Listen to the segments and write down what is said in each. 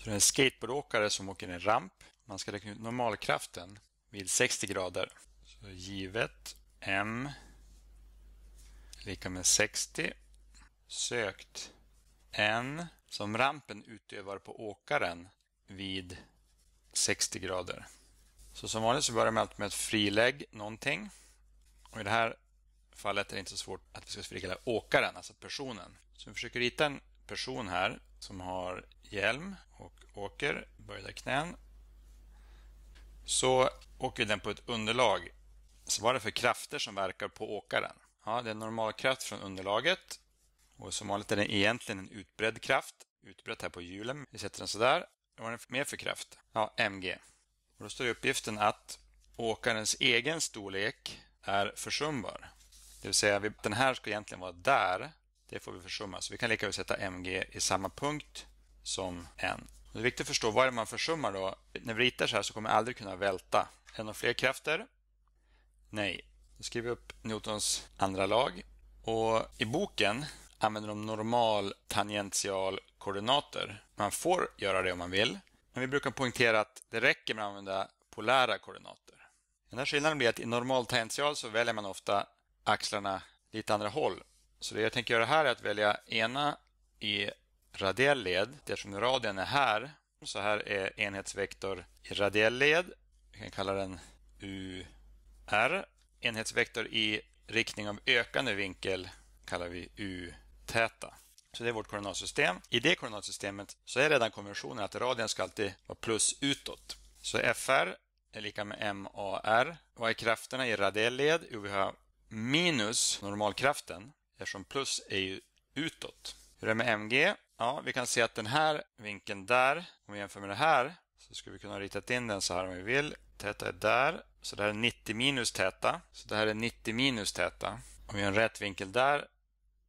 Så det är en skateboardåkare som åker en ramp. Man ska räkna ut normalkraften vid 60 grader. Så givet m lika med 60. Sökt n som rampen utövar på åkaren vid 60 grader. Så som vanligt så börjar man alltid med att frilägg någonting. Och i det här fallet är det inte så svårt att vi ska frilägga åkaren, alltså personen. Så vi försöker rita en person här som har hjälm och åker, böjda knän. Så åker den på ett underlag. Så vad är det för krafter som verkar på åkaren? Ja, det är normalkraft från underlaget. Och som vanligt är det egentligen en utbredd kraft. Utbrett här på hjulen. Vi sätter den sådär. Vad är det mer för kraft? Ja, mg. Och då står det i uppgiften att åkarens egen storlek är försumbar. Det vill säga, den här ska egentligen vara där det får vi försumma. Så vi kan lika väl sätta MG i samma punkt som N. Och det är viktigt att förstå vad det är man försummar då. När vi ritar så här så kommer jag aldrig kunna välta. En och fler krafter? Nej. Då skriver vi upp Newtons andra lag. Och i boken använder de normal tangential koordinater. Man får göra det om man vill. Men vi brukar poängtera att det räcker med att använda polära koordinater. Den här skillnaden blir att i normal tangential så väljer man ofta axlarna lite andra håll så det jag tänker göra här är att välja ena i radiell led. Eftersom radien är här, så här är enhetsvektor i radiell led. Vi kan kalla den UR. Enhetsvektor i riktning av ökande vinkel kallar vi U-täta. Så det är vårt koordinatsystem. I det koordinatsystemet så är redan konventionen att radien ska alltid vara plus utåt. Så FR är lika med MAR. Vad är krafterna i radiell led? Jo, vi har minus normalkraften eftersom plus är ju utåt. Hur är det med MG? Ja, vi kan se att den här vinkeln där, om vi jämför med det här, så skulle vi kunna rita in den så här om vi vill. Täta är där, så det här är 90 minus täta. Så det här är 90 minus täta. Om vi har en rätt vinkel där,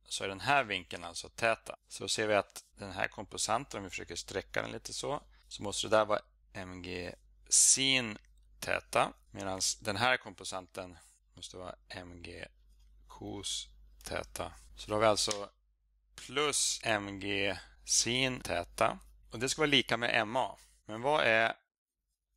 så är den här vinkeln alltså täta. Så ser vi att den här komposanten, om vi försöker sträcka den lite så, så måste det där vara MG sin täta. Medan den här komposanten måste vara MG cos täta. Så då har vi alltså plus mg sin täta. Och det ska vara lika med ma. Men vad är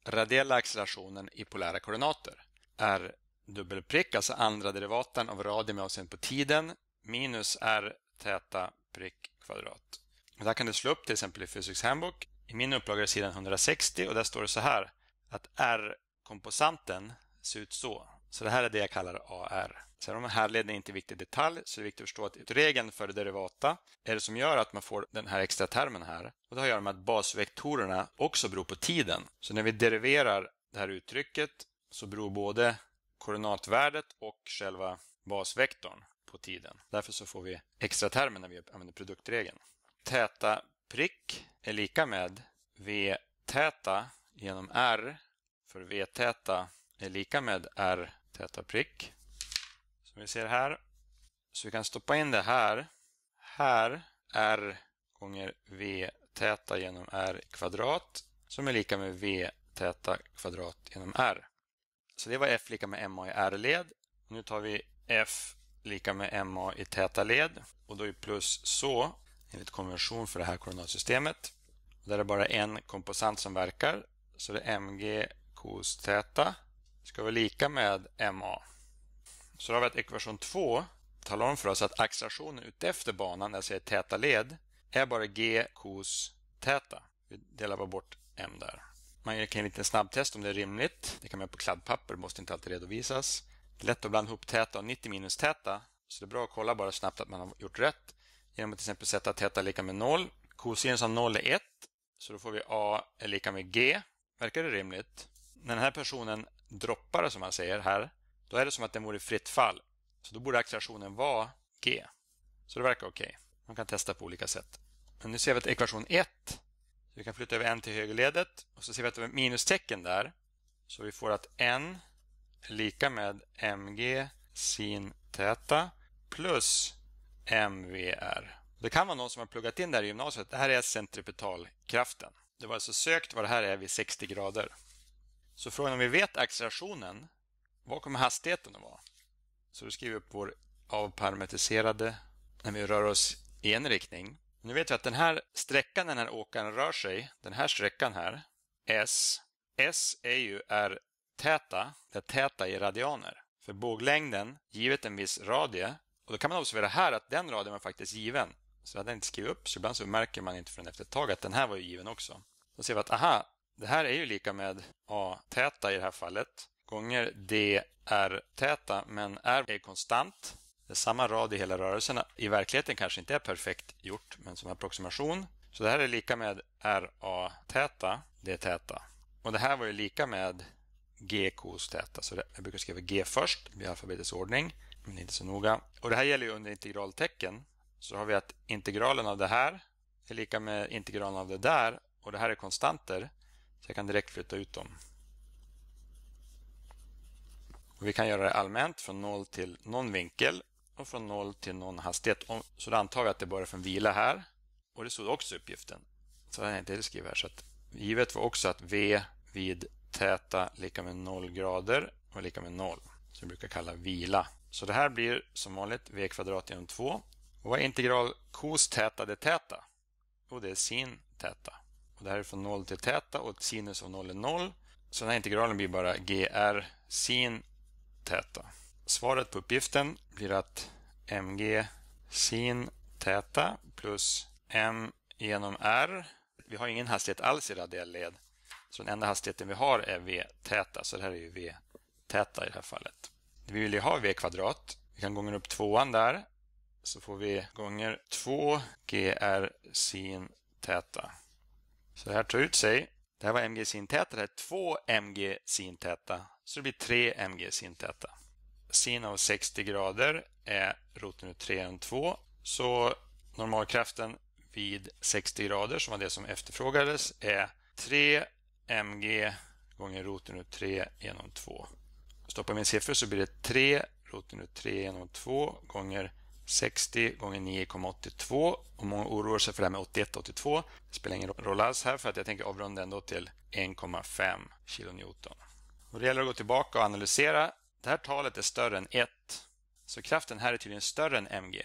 radiella accelerationen i polära koordinater? R dubbelprick, alltså andra derivaten av radien med avseende på tiden, minus r täta prick kvadrat. Och där kan du slå upp till exempel i Physics Handbook. I min upplaga är sidan 160 och där står det så här att R-komposanten ser ut så. Så det här är det jag kallar AR. Sen har man härledningen till viktig detalj, så det är viktigt att förstå att regeln för derivata är det som gör att man får den här extra termen här. Och det har att göra med att basvektorerna också beror på tiden. Så när vi deriverar det här uttrycket så beror både koordinatvärdet och själva basvektorn på tiden. Därför så får vi extra termen när vi använder produktregeln. Täta prick är lika med V-täta genom R för V-täta är lika med R-täta prick som vi ser här. Så vi kan stoppa in det här. Här R gånger V täta genom R kvadrat som är lika med V täta kvadrat genom R. Så det var F lika med MA i R-led. Nu tar vi F lika med MA i täta led och då är plus så enligt konvention för det här koordinatsystemet. Där är det bara en komposant som verkar så det är MG cos täta ska vara lika med MA. Så då har vi att ekvation 2 talar om för oss att accelerationen utefter banan, när jag säger täta led, är bara g kos, täta. Vi delar bara bort m där. Man kan göra en snabbtest om det är rimligt. Det kan man göra på kladdpapper, det måste inte alltid redovisas. Det är lätt att blanda ihop täta och 90 minus täta, så det är bra att kolla bara snabbt att man har gjort rätt genom att till exempel sätta täta lika med 0. Kosinus av 0 är 1, så då får vi a är lika med g. Verkar det rimligt? När den här personen droppar, som man säger här, då är det som att den vore i fritt fall. Så då borde accelerationen vara g. Så det verkar okej. Okay. Man kan testa på olika sätt. Men nu ser vi att ekvation 1, vi kan flytta över n till högerledet och så ser vi att det är minustecken där. Så vi får att n är lika med mg sin täta plus mvr. Det kan vara någon som har pluggat in det här i gymnasiet. Det här är centripetalkraften. Det var alltså sökt vad det här är vid 60 grader. Så frågan om vi vet accelerationen vad kommer hastigheten att vara? Så då skriver vi upp vår avparametriserade när vi rör oss i en riktning. Nu vet vi att den här sträckan den här åkaren rör sig, den här sträckan här, S, S är ju R täta, där täta i radianer. För båglängden, givet en viss radie, och då kan man observera här att den radien var faktiskt given. Så hade den inte skrivit upp, så ibland så märker man inte förrän efter ett tag att den här var ju given också. Då ser vi att aha, det här är ju lika med A-täta i det här fallet gånger D är täta men R är konstant. Det är samma rad i hela rörelsen. I verkligheten kanske inte är perfekt gjort, men som approximation. Så det här är lika med RA-täta, D-täta. Och det här var ju lika med G kos täta, så jag brukar skriva G först i alfabetets ordning, men inte så noga. Och det här gäller ju under integraltecken. Så har vi att integralen av det här är lika med integralen av det där och det här är konstanter, så jag kan direkt flytta ut dem. Och vi kan göra det allmänt från noll till någon vinkel och från noll till någon hastighet. Så då antar vi att det börjar från vila här. Och det stod också i uppgiften. Så jag inte skriva här. Så att givet var också att V vid täta lika med 0 grader och lika med 0. Som vi brukar kalla vila. Så det här blir som vanligt V kvadrat genom 2. Och vad är integral kos täta det täta? Och det är sin täta. Och det här är från 0 till täta och sinus av 0 är 0. Så den här integralen blir bara GR sin täta. Svaret på uppgiften blir att mg sin täta plus m genom r. Vi har ingen hastighet alls i radiell led. Så den enda hastigheten vi har är v-täta, så det här är ju v-täta i det här fallet. Vi vill ju ha v-kvadrat. Vi kan gånga upp tvåan där, så får vi gånger 2 gr sin täta. Så det här tar ut sig. Det här var mg sin täta, det här är 2 mg sin täta. Så det blir 3 mg sin täta. Sin av 60 grader är roten ur 3 och 2. Så normalkraften vid 60 grader, som var det som efterfrågades, är 3 mg gånger roten ur 3 genom 2. Stoppar min siffra så blir det 3 roten ur 3 genom 2 gånger 60 gånger 9,82. Om man oroar sig för det här med 81 och 82. Det spelar ingen roll alls här för att jag tänker avrunda ändå till 1,5 kilonewton. Och det gäller att gå tillbaka och analysera. Det här talet är större än 1. Så kraften här är tydligen större än mg.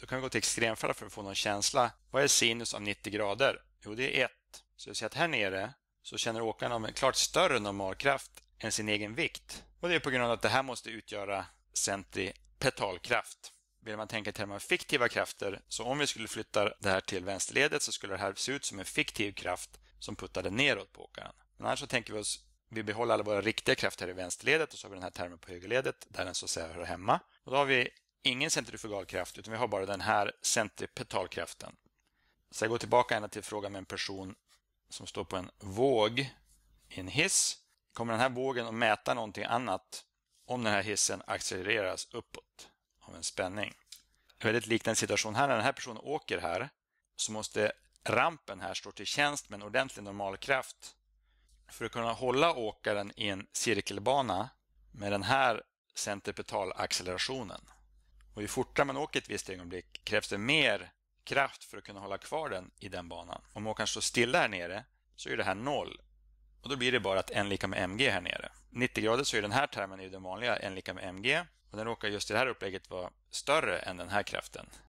Då kan vi gå till extremfallet för att få någon känsla. Vad är sinus av 90 grader? Jo, det är 1. Så vi ser att här nere så känner åkaren av en klart större normalkraft än sin egen vikt. Och det är på grund av att det här måste utgöra centripetalkraft. Vill man tänka i termer av fiktiva krafter, så om vi skulle flytta det här till vänsterledet så skulle det här se ut som en fiktiv kraft som puttade neråt på åkaren. Men annars så tänker vi oss vi behåller alla våra riktiga krafter i vänsterledet och så har vi den här termen på högerledet där den så att säga hör hemma. Och då har vi ingen centrifugalkraft utan vi har bara den här centripetalkraften. Så jag går tillbaka ända till frågan med en person som står på en våg i en hiss. Kommer den här vågen att mäta någonting annat om den här hissen accelereras uppåt av en spänning? En väldigt liknande situation här. När den här personen åker här så måste rampen här stå till tjänst med en ordentlig normalkraft för att kunna hålla åkaren i en cirkelbana med den här centripetalaccelerationen. Och ju fortare man åker ett visst ögonblick krävs det mer kraft för att kunna hålla kvar den i den banan. Om åkaren står stilla här nere så är det här noll. Och då blir det bara att n lika med mg här nere. 90 grader så är den här termen i den vanliga n lika med mg. Och den råkar just i det här upplägget vara större än den här kraften.